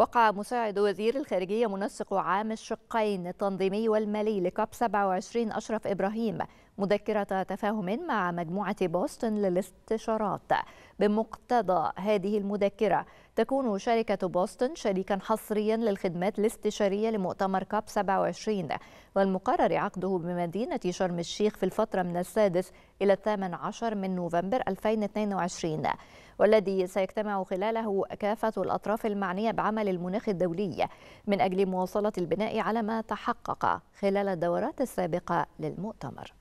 وقع مساعد وزير الخارجية منسق عام الشقين التنظيمي والمالي لكاب 27 أشرف إبراهيم مذكرة تفاهم مع مجموعة بوسطن للاستشارات بمقتضى هذه المذكرة تكون شركة بوسطن شريكا حصريا للخدمات الاستشارية لمؤتمر كاب 27 والمقرر عقده بمدينة شرم الشيخ في الفترة من السادس إلى الثامن عشر من نوفمبر 2022 والذي سيجتمع خلاله كافة الأطراف المعنية بعمل المناخ الدولي من أجل مواصلة البناء على ما تحقق خلال الدورات السابقة للمؤتمر